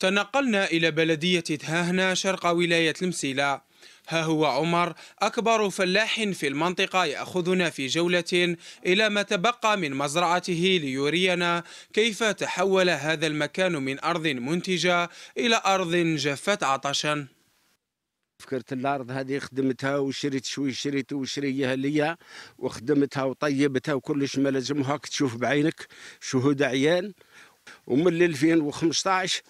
تنقلنا إلى بلدية تهاهنا شرق ولاية المسيلة ها هو عمر أكبر فلاح في المنطقة يأخذنا في جولة إلى ما تبقى من مزرعته ليرينا كيف تحول هذا المكان من أرض منتجة إلى أرض جفت عطشا فكرت الارض هذه خدمتها وشريت شوي شريت وشريها ليا وخدمتها وطيبتها وكلش ما لازمها تشوف بعينك شهود عيان ومن 2015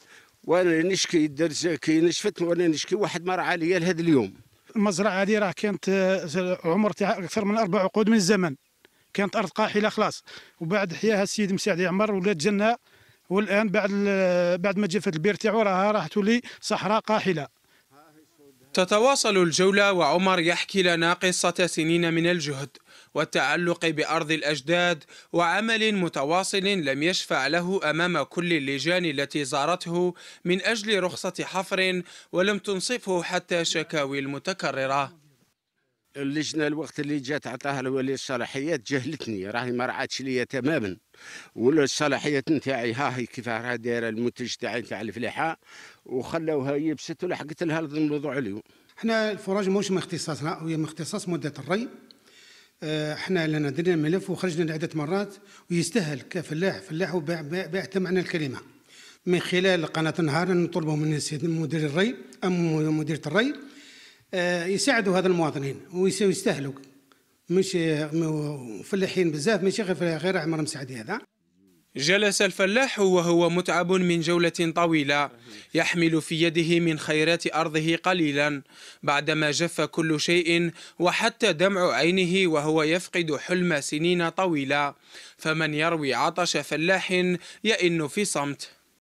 وانا نشكي كي نشفت وانا نشكي واحد ما رعى ليا لهذا اليوم المزرعه هذه راه كانت آه، عمر اكثر من اربع عقود من الزمن كانت ارض قاحله خلاص وبعد حياها السيد مساعد عمر ولات جنه والان بعد بعد ما جفت البير تاعو راها راح تولي صحراء قاحله تتواصل الجولة وعمر يحكي لنا قصة سنين من الجهد والتعلق بأرض الأجداد وعمل متواصل لم يشفع له أمام كل اللجان التي زارته من أجل رخصة حفر ولم تنصفه حتى شكاوي المتكررة اللجنه الوقت اللي جات عطاها الولي الصلاحيات جهلتني راهي ما رعاتش ليا تماما ولا الصلاحيات نتاعي هاهي كيف راه دايره المنتج تاعي تاع الفلاحه وخلوها يبست ولحقت لها الموضوع اليوم. احنا الفراج مش من اختصاصنا هي من اختصاص مده الري. آه، احنا لنا درنا الملف وخرجنا عده مرات ويستاهل كفلاح فلاح وباع باع معنى الكلمه. من خلال قناه النهار نطلبوا من السيد مدير الري ام مديره الري آه، يساعدوا هذا المواطنين ويستاهلوا مش آه، فلاحين بزاف ماشي غير غير عمر مسعدي هذا جلس الفلاح وهو متعب من جولة طويلة يحمل في يده من خيرات أرضه قليلا بعدما جف كل شيء وحتى دمع عينه وهو يفقد حلم سنين طويلة فمن يروي عطش فلاح يئن في صمت